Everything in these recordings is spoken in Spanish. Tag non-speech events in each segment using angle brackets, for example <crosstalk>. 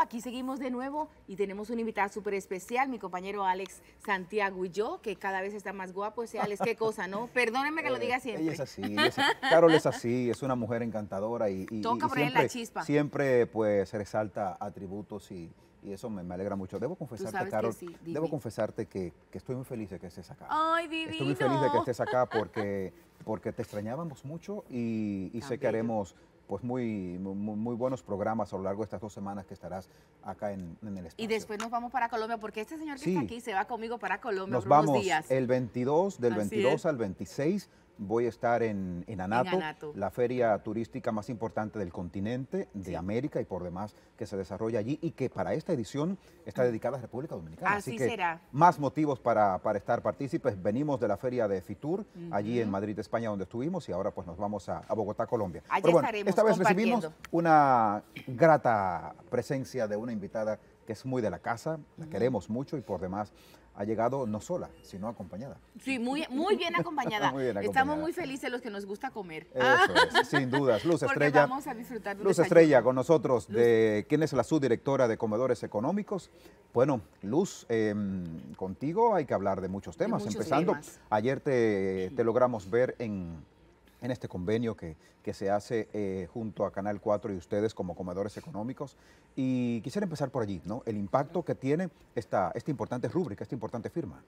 aquí seguimos de nuevo y tenemos un invitado súper especial, mi compañero Alex Santiago y yo, que cada vez está más guapo ese Alex, qué cosa, ¿no? <laughs> Perdónenme que lo eh, diga siempre. Ella es así, es <laughs> Carol es así, es una mujer encantadora y, siempre, la chispa. siempre pues resalta atributos y, y eso me, alegra mucho. Debo confesarte, Carol, que debo confesarte que, estoy muy feliz de que estés acá. Ay, divino. Estoy muy feliz de que estés acá porque, <laughs> porque te extrañábamos mucho y sé que haremos pues muy, muy, buenos programas a lo largo de estas dos semanas que estarás acá en, el espacio. Y después nos vamos para Colombia, porque este señor que está aquí se va conmigo para Colombia. Nos vamos el 22, del 22 al 26 voy a estar en, en Anato, la feria turística más importante del continente, de América y por demás, que se desarrolla allí y que para esta edición está mm. dedicada a República Dominicana. Así, que será. Más motivos para, estar partícipes. Venimos de la feria de Fitur, allí en Madrid, España, donde estuvimos, y ahora pues nos vamos a, Bogotá, Colombia. Pero bueno, esta vez recibimos una grata presencia de una invitada que es muy de la casa, la queremos mucho y por demás ha llegado no sola, sino acompañada. Sí, muy, <laughs> muy bien acompañada. Estamos muy felices los que nos gusta comer. Eso ah. sin dudas. Luz <laughs> Estrella. vamos a disfrutar de Luz Estrella con nosotros, de quién es la subdirectora de Comedores Económicos. Bueno, Luz, em, contigo hay que hablar de muchos temas, empezando. Ayer te logramos ver en en este convenio que, se hace eh, junto a Canal 4 y ustedes como comedores económicos. Y quisiera empezar por allí, ¿no? El impacto que tiene esta, esta importante rúbrica, esta importante firma.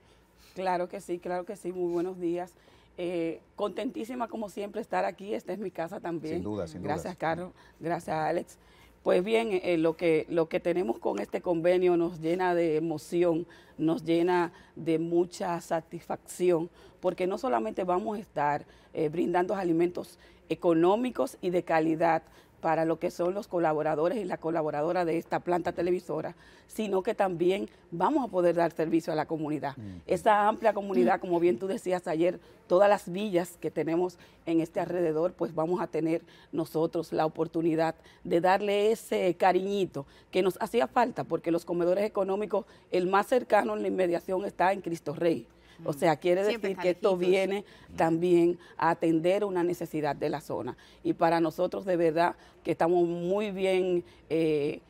Claro que sí, claro que sí. Muy buenos días. Eh, contentísima como siempre estar aquí. Esta es mi casa también. Sin duda, sin duda. Gracias, Carlos. Gracias, Alex. Pues bien, eh, lo, que, lo que tenemos con este convenio nos llena de emoción, nos llena de mucha satisfacción, porque no solamente vamos a estar eh, brindando alimentos económicos y de calidad, para lo que son los colaboradores y la colaboradora de esta planta televisora, sino que también vamos a poder dar servicio a la comunidad. Mm. Esa amplia comunidad, como bien tú decías ayer, todas las villas que tenemos en este alrededor, pues vamos a tener nosotros la oportunidad de darle ese cariñito que nos hacía falta, porque los comedores económicos, el más cercano en la inmediación está en Cristo Rey. O sea, quiere decir que esto viene también a atender una necesidad de la zona. Y para nosotros de verdad que estamos muy bien eh,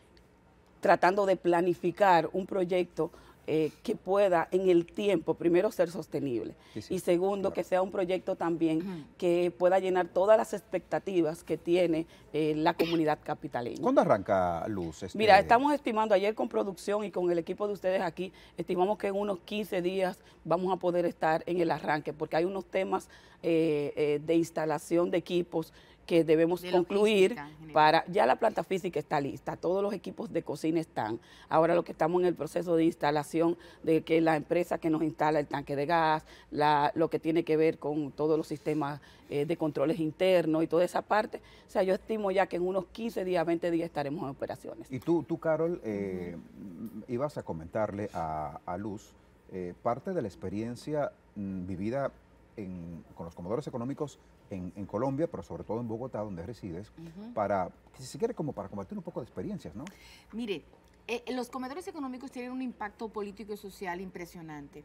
tratando de planificar un proyecto eh, que pueda en el tiempo, primero, ser sostenible y segundo, que sea un proyecto también que pueda llenar todas las expectativas que tiene eh, la comunidad capitaleña. ¿Cuándo arranca Luz? Este Mira, estamos estimando ayer con producción y con el equipo de ustedes aquí, estimamos que en unos 15 días vamos a poder estar en el arranque porque hay unos temas eh, de instalación de equipos que debemos concluir para, ya la planta física está lista, todos los equipos de cocina están. Ahora lo que estamos en el proceso de instalación de que la empresa que nos instala el tanque de gas, lo que tiene que ver con todos los sistemas eh, de controles internos y toda esa parte, o sea, yo estimo ya que en unos 15 días, 20 días estaremos en operaciones. Y tú, tú Carol, eh, ibas a comentarle a, Luz eh, parte de la experiencia mm, vivida con los comedores económicos en, Colombia, pero sobre todo en Bogotá, donde resides, para, si se quiere, como para compartir un poco de experiencias, ¿no? Mire, eh, eh, los comedores económicos tienen un impacto político y social impresionante.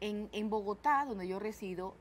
en Bogotá, donde yo resido,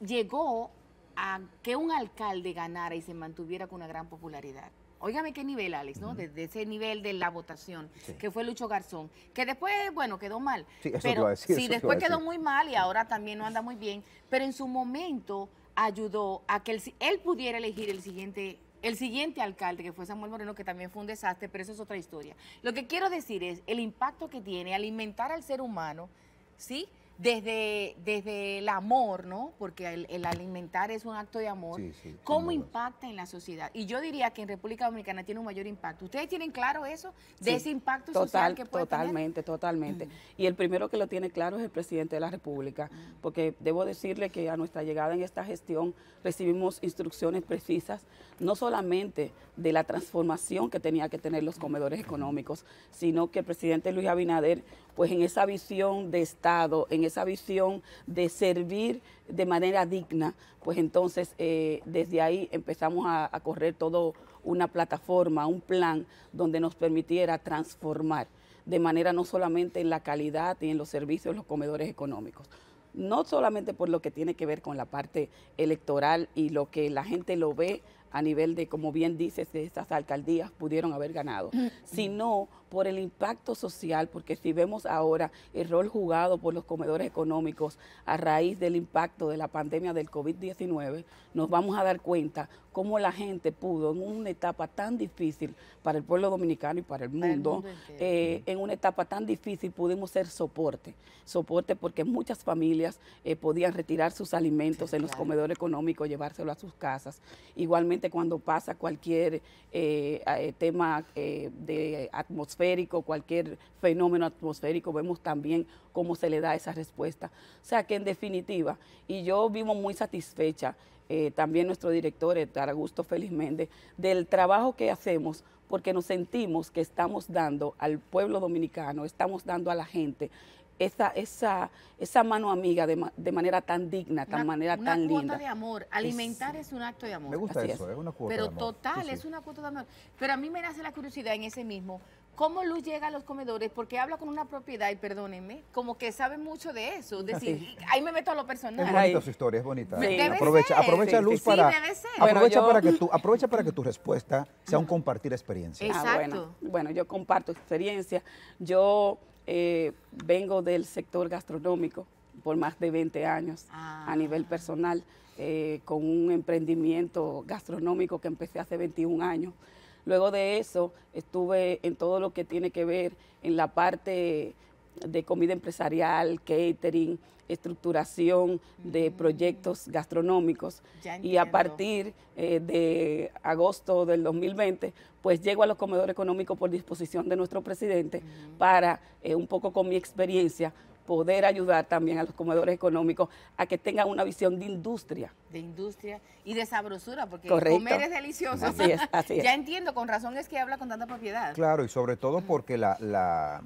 llegó a que un alcalde ganara y se mantuviera con una gran popularidad. Óigame qué nivel, Alex, ¿no? Desde ese nivel de la votación, que fue Lucho Garzón, que después, bueno, quedó mal. Sí, eso pero, sí, después quedó muy mal y ahora también no anda muy bien, pero en su momento ayudó a que él, él pudiera elegir el siguiente el siguiente alcalde, que fue Samuel Moreno, que también fue un desastre, pero eso es otra historia. Lo que quiero decir es el impacto que tiene alimentar al ser humano, ¿sí? desde, desde el amor, ¿no? Porque el, alimentar es un acto de amor. ¿Cómo impacta en la sociedad? Y yo diría que en República Dominicana tiene un mayor impacto. ¿Ustedes tienen claro eso? De ese impacto social que puede Totalmente, tener? totalmente. Mm. Y el primero que lo tiene claro es el presidente de la República, mm. porque debo decirle que a nuestra llegada en esta gestión recibimos instrucciones precisas, no solamente de la transformación que tenía que tener los comedores económicos, sino que el presidente Luis Abinader, pues en esa visión de Estado, en esa visión de servir de manera digna, pues entonces eh, desde ahí empezamos a, correr todo una plataforma, un plan donde nos permitiera transformar de manera no solamente en la calidad y en los servicios, los comedores económicos, no solamente por lo que tiene que ver con la parte electoral y lo que la gente lo ve a nivel de, como bien dices, de estas alcaldías pudieron haber ganado, mm. sino por el impacto social, porque si vemos ahora el rol jugado por los comedores económicos a raíz del impacto de la pandemia del COVID-19, nos vamos a dar cuenta cómo la gente pudo en una etapa tan difícil para el pueblo dominicano y para el mundo, eh, en una etapa tan difícil pudimos ser soporte, soporte porque muchas familias eh, podían retirar sus alimentos en los comedores económicos, llevárselo a sus casas. Igualmente cuando pasa cualquier eh, tema de atmósfera, cualquier fenómeno atmosférico, vemos también cómo se le da esa respuesta. O sea que en definitiva, y yo vivo muy satisfecha, eh, también nuestro director, Edgar Augusto Félix Méndez, del trabajo que hacemos porque nos sentimos que estamos dando al pueblo dominicano, estamos dando a la gente esa, esa, esa mano amiga de, manera tan digna, tan manera tan linda. Una cuota de amor. Alimentar es, un acto de amor. Me gusta eso, es. una cuota Pero de amor. pero total, es una cuota de amor. Pero a mí me nace la curiosidad en ese mismo. ¿Cómo Luz llega a los comedores? Porque habla con una propiedad, y perdónenme, como que sabe mucho de eso. Es decir, ahí me meto a lo personal. Es bonita su historia, es bonita. aprovecha, aprovecha Luz para. Aprovecha, para que tu, aprovecha para que tu respuesta sea un compartir experiencia. Exacto. Ah, bueno. yo comparto experiencia. Yo eh, vengo del sector gastronómico por más de 20 años ah. a nivel personal, eh, con un emprendimiento gastronómico que empecé hace 21 años. Luego de eso estuve en todo lo que tiene que ver en la parte de comida empresarial, catering, estructuración de mm. proyectos gastronómicos. Y a partir eh, de agosto del 2020, pues llego a los comedores económicos por disposición de nuestro presidente para eh, un poco con mi experiencia poder ayudar también a los comedores económicos a que tengan una visión de industria. De industria y de sabrosura, porque comer es delicioso. Así ya entiendo, con razón es que habla con tanta propiedad. Claro, y sobre todo porque la,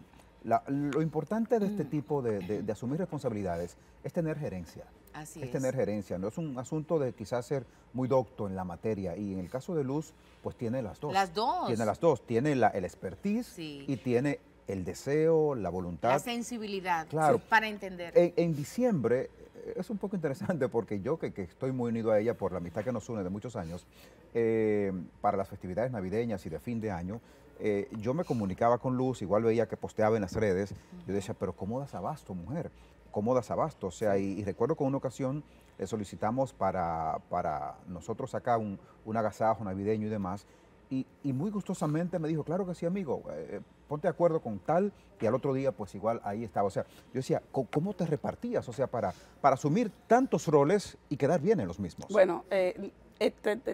lo importante de este mm. tipo de, asumir responsabilidades es tener gerencia. Así es, tener gerencia, no es un asunto de quizás ser muy docto en la materia y en el caso de Luz, pues tiene las dos. Las dos. Tiene las dos, tiene el expertise y tiene el deseo, la voluntad. La sensibilidad claro, para entender. En, diciembre eh, es un poco interesante porque yo que, estoy muy unido a ella por la amistad que nos une de muchos años, eh, para las festividades navideñas y de fin de año, eh, yo me comunicaba con Luz, igual veía que posteaba en las redes, yo decía, pero ¿cómo das abasto, mujer? ¿Cómo das abasto? O sea, y, recuerdo que una ocasión le solicitamos para, nosotros acá un, un agasajo navideño y demás, y, muy gustosamente me dijo, claro que sí, amigo, eh, eh, ponte de acuerdo con tal, y al otro día pues igual ahí estaba. O sea, yo decía, ¿cómo te repartías? O sea, para, para asumir tantos roles y quedar bien en los mismos. Bueno, eh,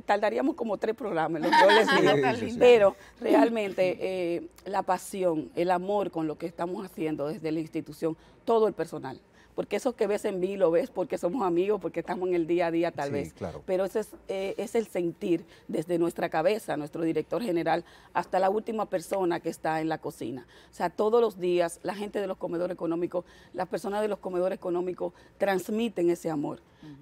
tardaríamos como tres programas los <laughs> pero realmente la pasión, el amor con lo que estamos haciendo desde la institución, todo el personal, porque eso que ves en mí lo ves porque somos amigos, porque estamos en el día a día tal vez. Claro. Pero ese es, eh, es el sentir desde nuestra cabeza, nuestro director general, hasta la última persona que está en la cocina. O sea, todos los días la gente de los comedores económicos, las personas de los comedores económicos transmiten ese amor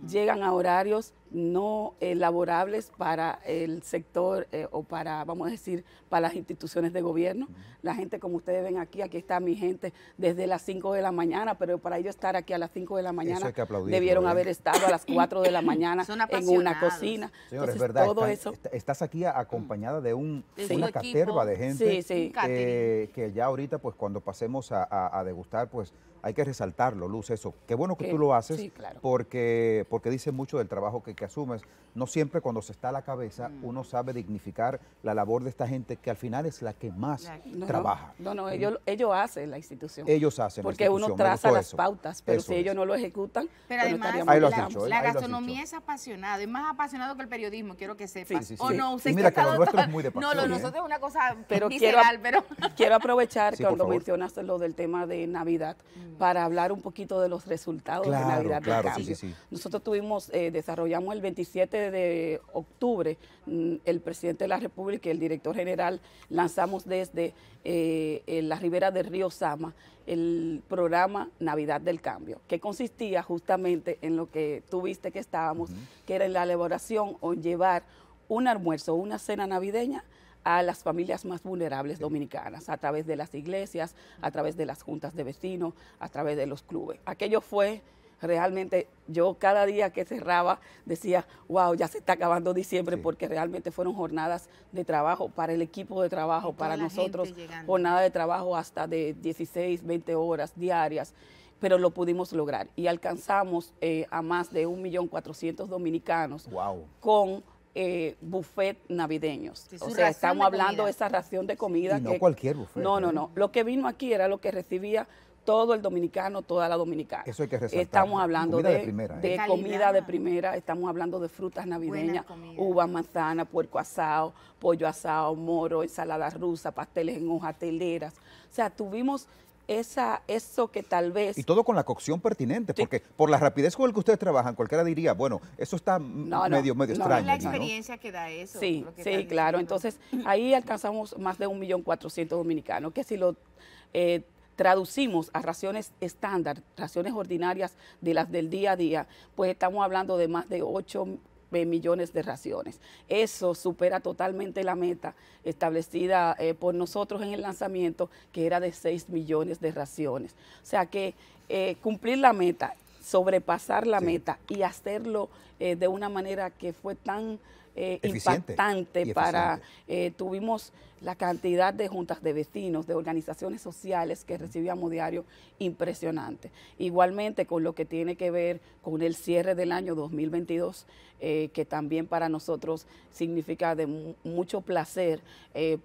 llegan a horarios no elaborables eh, para el sector eh, o para, vamos a decir, para las instituciones de gobierno. La gente, como ustedes ven aquí, aquí está mi gente desde las 5 de la mañana, pero para ellos estar aquí a las 5 de la mañana, debieron ¿eh? haber estado a las 4 de la <laughs> mañana en una cocina. Señor, es verdad, todo eso... estás aquí acompañada de un, una caterva de gente que ya ahorita, pues cuando pasemos a degustar, pues hay que resaltarlo, Luz, eso. Qué bueno que, tú lo haces porque, porque dice mucho del trabajo que, que, asumes. No siempre cuando se está a la cabeza mm. uno sabe dignificar la labor de esta gente que al final es la que más trabaja. No, no, ellos, ellos hacen la institución. Ellos hacen Porque la institución, uno traza las pautas, pero si ellos no lo ejecutan, pero pues además, eh, la, gastronomía es apasionada, es más apasionado que el periodismo, quiero que sepas. o no, usted mira que lo nuestro es muy de <laughs> No, lo nosotros es una cosa quiero, pero... Quiero aprovechar cuando mencionaste lo del tema de Navidad mm para hablar un poquito de los resultados de Navidad del Cambio. Nosotros tuvimos, eh, desarrollamos el 27 de octubre, mm, el presidente de la República y el director general lanzamos desde eh, la ribera del río Sama el programa Navidad del Cambio, que consistía justamente en lo que tuviste que estábamos, que era en la elaboración o llevar un almuerzo, una cena navideña a las familias más vulnerables dominicanas a través de las iglesias, a través de las juntas de vecinos, a través de los clubes. Aquello fue realmente, yo cada día que cerraba decía, wow, ya se está acabando diciembre porque realmente fueron jornadas de trabajo para el equipo de trabajo, para nosotros, jornada de trabajo hasta de 16, 20 horas diarias pero lo pudimos lograr y alcanzamos eh, a más de un millón cuatrocientos dominicanos wow. con eh, buffet navideños. o sea, estamos hablando de esa ración de comida. Y no cualquier buffet. No, no, ¿eh? no. Lo que vino aquí era lo que recibía todo el dominicano, toda la dominicana. Eso hay que resaltar. Estamos hablando ¿eh? de, comida de primera, estamos hablando de frutas navideñas, uva, manzana, puerco asado, pollo asado, moro, ensalada rusa, pasteles en hojas teleras. O sea, tuvimos esa, eso que tal vez... Y todo con la cocción pertinente, porque por la rapidez con la que ustedes trabajan, cualquiera diría, bueno, eso está medio, medio no, la experiencia que da eso. Sí, sí, claro. Entonces, <laughs> ahí alcanzamos más de un millón cuatrocientos dominicanos, que si lo... Eh, traducimos a raciones estándar, raciones ordinarias de las del día a día, pues estamos hablando de más de ocho millones de raciones. Eso supera totalmente la meta establecida eh, por nosotros en el lanzamiento, que era de 6 millones de raciones. O sea que eh, cumplir la meta, sobrepasar la meta y hacerlo eh, de una manera que fue tan eh, impactante para, eh, tuvimos la cantidad de juntas de vecinos, de organizaciones sociales que recibíamos diario impresionante. Igualmente con lo que tiene que ver con el cierre del año 2022, eh, que también para nosotros significa de mucho placer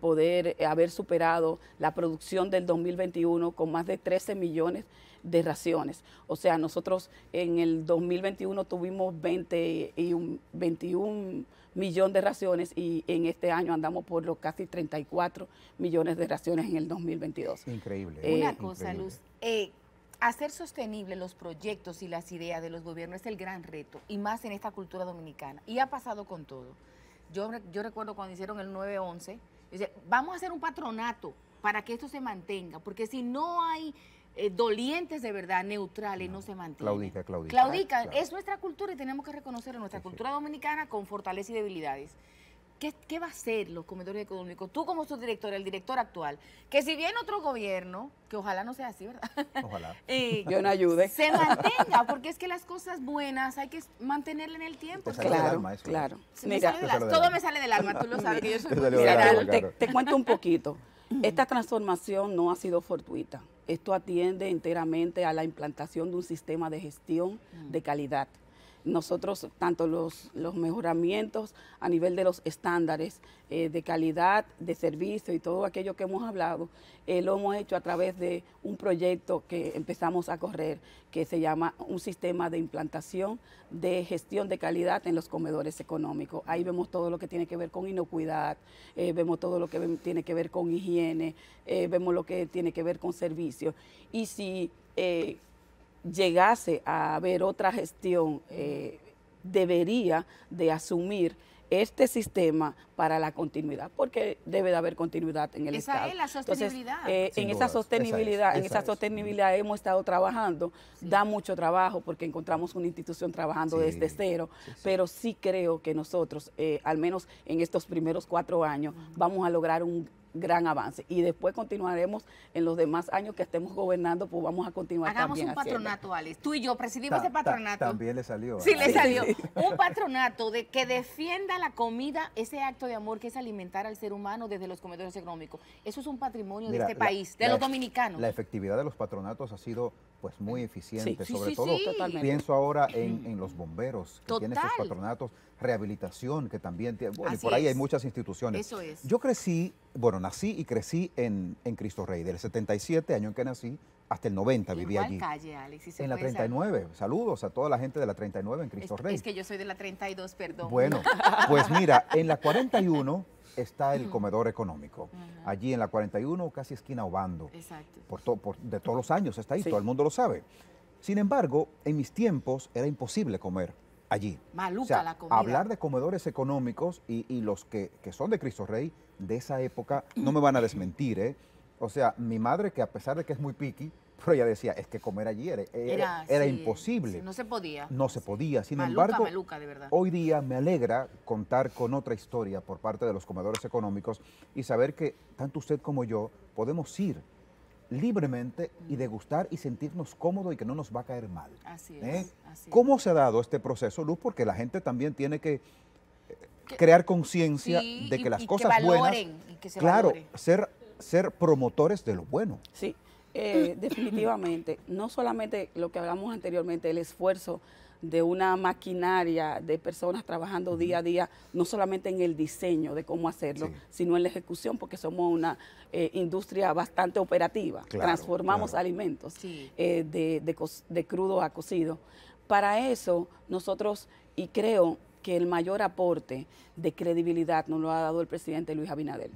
poder haber superado la producción del 2021 con más de 13 millones de raciones. O sea, nosotros en el 2021 tuvimos 20 y 21 millones de raciones y en este año andamos por los casi 34 millones de raciones en el 2022. Increíble. Eh, Una cosa, Luz. Eh, hacer sostenible los proyectos y las ideas de los gobiernos es el gran reto, y más en esta cultura dominicana. Y ha pasado con todo. Yo, yo recuerdo cuando hicieron el 9-11, vamos a hacer un patronato para que esto se mantenga, porque si no hay eh, dolientes de verdad, neutrales, no, se mantienen. Claudica, Claudica. Claudica, es nuestra cultura y tenemos que reconocerlo, nuestra cultura dominicana con fortaleza y debilidades. ¿Qué, va a hacer los comedores económicos? Tú como su director, el director actual, que si bien otro gobierno, que ojalá no sea así, ¿verdad? Ojalá. <laughs> Eh, <laughs> yo no ayude. Se mantenga, porque es que las cosas buenas hay que mantenerlas en el tiempo. claro, ¿eh? claro. todo me sale del alma, tú lo sabes, te cuento un poquito. Esta transformación no ha sido fortuita. Esto atiende enteramente a la implantación de un sistema de gestión de mm. calidad nosotros tanto los, los, mejoramientos a nivel de los estándares eh, de calidad, de servicio y todo aquello que hemos hablado, eh, lo hemos hecho a través de un proyecto que empezamos a correr que se llama un sistema de implantación de gestión de calidad en los comedores económicos. Ahí vemos todo lo que tiene que ver con inocuidad, eh, vemos todo lo que tiene que ver con higiene, vemos lo que tiene que ver con servicio. Y si llegase a haber otra gestión, eh, debería de asumir este sistema para la continuidad, porque debe de haber continuidad en el Estado. Eh, esa es la sostenibilidad. en esa sostenibilidad, en esa sostenibilidad hemos estado trabajando, da mucho trabajo porque encontramos una institución trabajando desde cero, pero sí creo que nosotros, eh, al menos en estos primeros cuatro años, vamos a lograr un gran avance. Y después continuaremos en los demás años que estemos gobernando, pues vamos a continuar. Hagamos un patronato, Alex. Tú y yo presidimos ese patronato. también le salió. Sí, le salió. Un patronato de que defienda la comida, ese acto de amor que es alimentar al ser humano desde los comedores económicos. Eso es un patrimonio de este país, de los dominicanos. La efectividad de los patronatos ha sido pues muy eficiente. Sobre todo, pienso ahora en, los bomberos, que tienen sus patronatos, rehabilitación, que también tiene, y por ahí hay muchas instituciones. Eso es. Yo crecí, bueno, nací y crecí en, en Cristo Rey, del 77, año en que nací, hasta el 90 viví allí. allí. calle, en la 39. Saludos a toda la gente de la 39 en Cristo Rey. Es que yo soy de la 32, perdón. Bueno, <laughs> pues mira, en la 41 está el comedor económico. Allí en la 41, casi esquina Obando. Exacto. Por, todo por de todos los años está ahí, todo el mundo lo sabe. Sin embargo, en mis tiempos era imposible comer allí. Maluca o sea, Hablar de comedores económicos y, los que, que, son de Cristo Rey de esa época no me van a desmentir, ¿eh? O sea, mi madre, que a pesar de que es muy piqui, pero ella decía, es que comer allí era, imposible. no se podía. No se podía. Sin embargo, hoy día me alegra contar con otra historia por parte de los comedores económicos y saber que tanto usted como yo podemos ir libremente y mm. degustar y sentirnos cómodos y que no nos va a caer mal. ¿eh? Así es. ¿Cómo se ha dado este proceso, Luz? Porque la gente también tiene que eh, crear conciencia de que las cosas buenas, que se claro, ser ser promotores de lo bueno. Sí, eh, definitivamente, no solamente lo que hablamos anteriormente, el esfuerzo de una maquinaria de personas trabajando día a día, no solamente en el diseño de cómo hacerlo, sino en la ejecución, porque somos una eh, industria bastante operativa. Transformamos alimentos eh, de, crudo a cocido. Para eso, nosotros, y creo que el mayor aporte de credibilidad nos lo ha dado el presidente Luis Abinader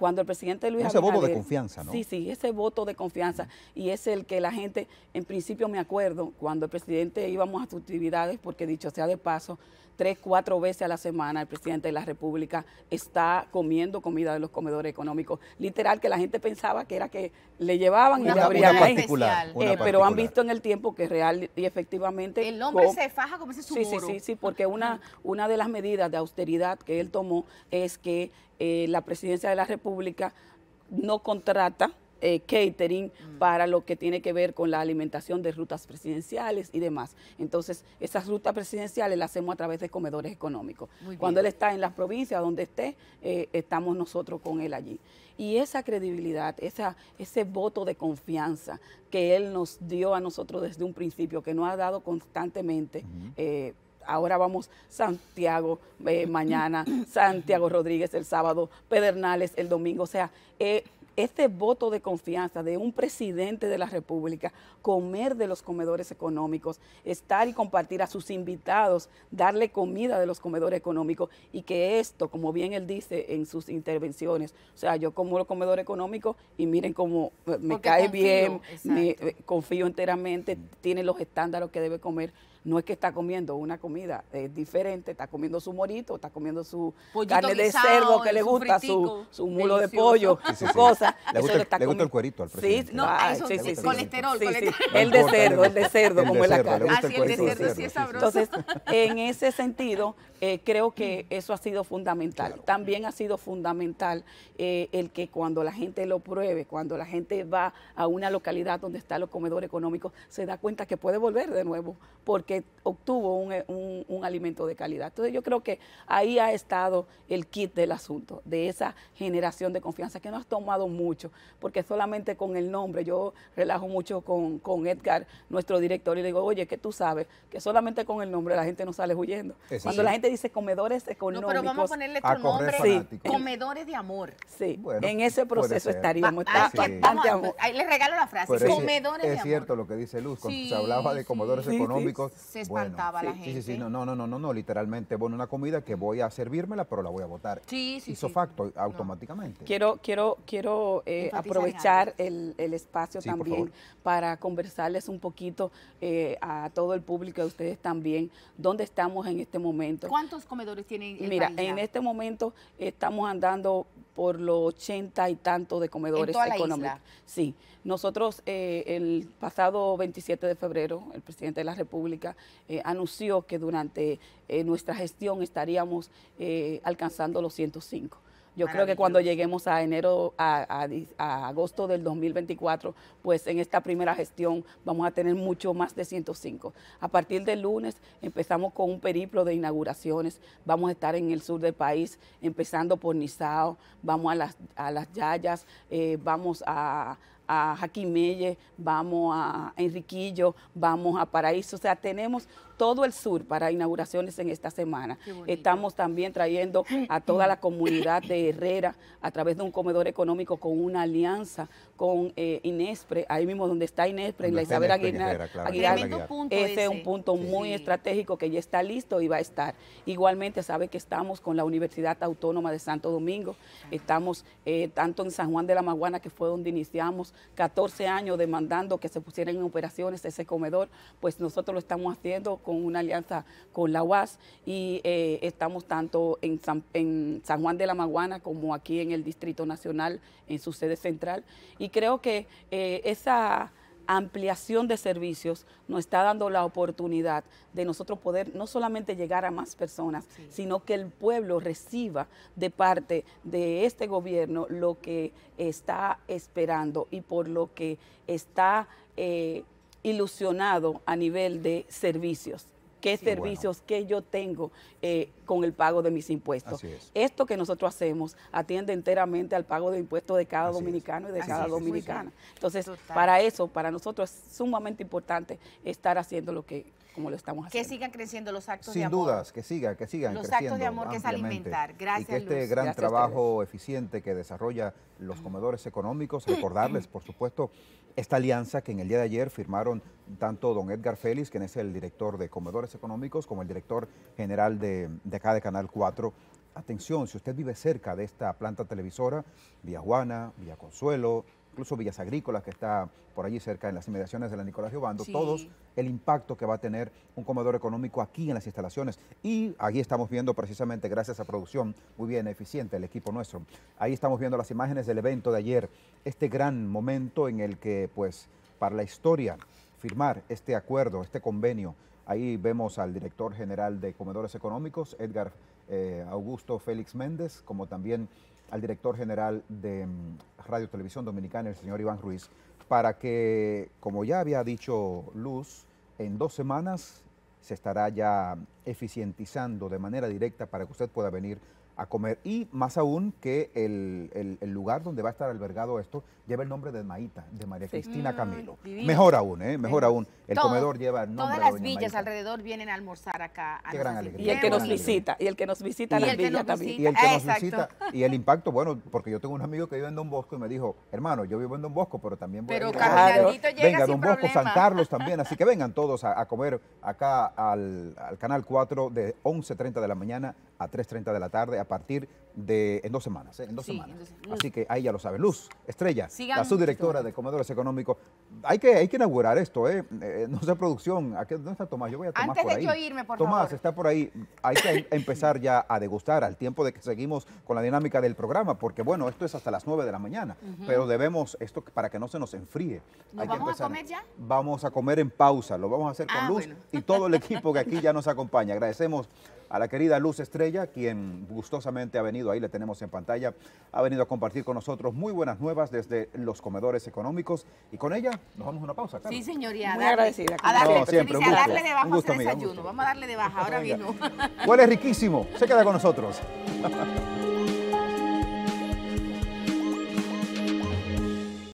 cuando el presidente Luis Ese voto de confianza, ¿no? Sí, sí, ese voto de confianza. Y es el que la gente, en principio me acuerdo, cuando el presidente íbamos a sus actividades, porque dicho sea de paso, tres, cuatro veces a la semana el presidente de la República está comiendo comida de los comedores económicos. Literal, que la gente pensaba que era que le llevaban y le abrían eh, pero han visto en el tiempo que real y efectivamente... El hombre se faja como ese su Sí, sí, sí, sí, porque una, una de las medidas de austeridad que él tomó es que eh, la presidencia de la República no contrata eh, catering mm. para lo que tiene que ver con la alimentación de rutas presidenciales y demás. Entonces, esas rutas presidenciales las hacemos a través de comedores económicos. Cuando él está en las provincias, donde esté, eh, estamos nosotros con él allí. Y esa credibilidad, ese voto de confianza que él nos dio a nosotros desde un principio, que nos ha dado constantemente ahora vamos Santiago eh, <coughs> mañana, Santiago Rodríguez el sábado, Pedernales el domingo. O sea, eh, este voto de confianza de un presidente de la República, comer de los comedores económicos, estar y compartir a sus invitados, darle comida de los comedores económicos y que esto, como bien él dice en sus intervenciones, o sea, yo como los comedores económicos y miren cómo eh, me cae bien, me, confío enteramente, tiene los estándares que debe comer no es que está comiendo una comida eh, diferente, está comiendo su morito, está comiendo su carne de cerdo que le gusta, su, su, mulo de pollo, sí, cosa. Le gusta, eso el, está le el cuerito al presidente. Ah, sí, no, sí, colesterol, colesterol. El de cerdo, el de cerdo, como es la carne. Así, ah, el de cerdo sí es sabroso. Entonces, en ese sentido, eh, creo que mm. eso ha sido fundamental. También ha sido fundamental eh, el que cuando la gente lo pruebe, cuando la gente va a una localidad donde están los comedores económicos, se da cuenta que puede volver de nuevo porque obtuvo eh, un, alimento de calidad. Entonces yo creo que ahí ha estado el kit del asunto, de esa generación de confianza que no has tomado mucho, porque solamente con el nombre, yo relajo mucho con, con Edgar, nuestro director, y le digo, oye, que tú sabes que solamente con el nombre la gente no sale huyendo. Cuando la gente dice comedores económicos. No, pero vamos a ponerle tu nombre, comedores de amor. Sí, bueno, en ese proceso estaríamos. Ah, ah, ahí le regalo la frase, comedores de amor. Es cierto lo que dice Luz, cuando se hablaba de comedores económicos. Se espantaba bueno, la gente. Sí, sí, no, no, no, no, no, literalmente, bueno, una comida que voy a servírmela, pero la voy a votar. Sí, sí, Hizo facto, automáticamente. Quiero, quiero, quiero eh, aprovechar el, espacio también para conversarles un poquito eh, a todo el público, a ustedes también, dónde estamos en este momento. ¿Cuántos comedores tienen? Mira, en este momento estamos andando por los ochenta y tantos de comedores económicos. Sí. Nosotros eh, el pasado 27 de febrero, el presidente de la República eh, anunció que durante eh, nuestra gestión estaríamos alcanzando los 105. Yo creo que cuando lleguemos a enero, a, agosto del 2024, pues en esta primera gestión vamos a tener mucho más de 105. A partir del lunes empezamos con un periplo de inauguraciones. Vamos a estar en el sur del país, empezando por Nizao, vamos a las, a Yayas, eh, vamos a, a Jaquimelle, vamos a Enriquillo, vamos a Paraíso. O sea, tenemos todo el sur para inauguraciones en esta semana. Estamos también trayendo a toda la comunidad de Herrera a través de un comedor económico con una alianza con eh, Inespre, ahí mismo donde está Inespre, en la Isabel Aguilar. Ese es un punto muy estratégico que ya está listo y va a estar. Igualmente sabe que estamos con la Universidad Autónoma de Santo Domingo, estamos eh, tanto en San Juan de la Maguana, que fue donde iniciamos 14 años demandando que se pusieran en operaciones ese comedor, pues nosotros lo estamos haciendo con con una alianza con la UAS y eh, estamos tanto en San, Juan de la Maguana como aquí en el Distrito Nacional, en su sede central. Y creo que eh, esa ampliación de servicios nos está dando la oportunidad de nosotros poder no solamente llegar a más personas, sino que el pueblo reciba de parte de este gobierno lo que está esperando y por lo que está... Eh, ilusionado a nivel de servicios. ¿Qué servicios que yo tengo eh, con el pago de mis impuestos? Esto que nosotros hacemos atiende enteramente al pago de impuestos de cada dominicano y de cada dominicana. Entonces, para eso, para nosotros es sumamente importante estar haciendo lo que como lo estamos haciendo. Que sigan creciendo los actos de amor. Sin dudas, que sigan, que sigan Los actos de amor que es alimentar. Gracias, Y este gran trabajo eficiente que desarrolla los comedores económicos, recordarles, <clears throat> por supuesto, esta alianza que en el día de ayer firmaron tanto don Edgar Félix, quien es el director de Comedores Económicos, como el director general de, acá de Canal 4. Atención, si usted vive cerca de esta planta televisora, vía Juana, vía Consuelo, incluso Villas Agrícolas, que está por allí cerca en las inmediaciones de la Nicolás Giovando, todos el impacto que va a tener un comedor económico aquí en las instalaciones. Y aquí estamos viendo precisamente, gracias a producción muy bien eficiente, el equipo nuestro, ahí estamos viendo las imágenes del evento de ayer, este gran momento en el que, pues, para la historia, firmar este acuerdo, este convenio, Ahí vemos al director general de Comedores Económicos, Edgar eh, Augusto Félix Méndez, como también al director general de mm, Radio Televisión Dominicana, el señor Iván Ruiz, para que, como ya había dicho Luz, en dos semanas se estará ya eficientizando de manera directa para que usted pueda venir a comer. Y más aún que el, el, lugar donde va a estar albergado esto lleva el nombre de Maíta, de María Cristina mm, Camilo. mejor aún, ¿eh? Mejor aún. El comedor lleva el nombre Todas las villas alrededor vienen a almorzar acá. Qué gran alegría. Y el que nos visita, y el que nos visita y las también. Y el que nos visita. Y el impacto, bueno, porque yo tengo un amigo que vive en Don Bosco y me dijo, hermano, yo vivo en Don Bosco, pero también voy pero a Venga, Don Bosco, San Carlos también, así que vengan todos a, comer acá al, al Canal 4 de 11.30 de la mañana a 3.30 de la tarde a partir de en dos semanas. ¿eh? En dos semanas. Así que ahí ya lo sabe. Luz Estrella, la subdirectora de Comedores Económicos. Hay que, hay que inaugurar esto, ¿eh? eh no sé, producción. ¿Dónde está Tomás? Yo voy a Tomás Antes de ahí. yo irme, por Tomás, está por ahí. Hay que em, empezar ya a degustar al tiempo de que seguimos con la dinámica del programa, porque bueno, esto es hasta las 9 de la mañana, pero debemos esto para que no se nos enfríe. ¿Nos vamos a comer ya? Vamos a comer en pausa, lo vamos a hacer con ah, Luz y todo el equipo que aquí ya nos acompaña. Agradecemos a la querida Luz Estrella, quien gustosamente ha venido, ahí le tenemos en pantalla, ha venido a compartir con nosotros muy buenas nuevas desde los comedores económicos. Y con ella nos vamos a una pausa. Sí, señoría. Muy A darle, de baja desayuno. Vamos a darle de baja ahora mismo. Huele riquísimo. Se queda con nosotros. <laughs>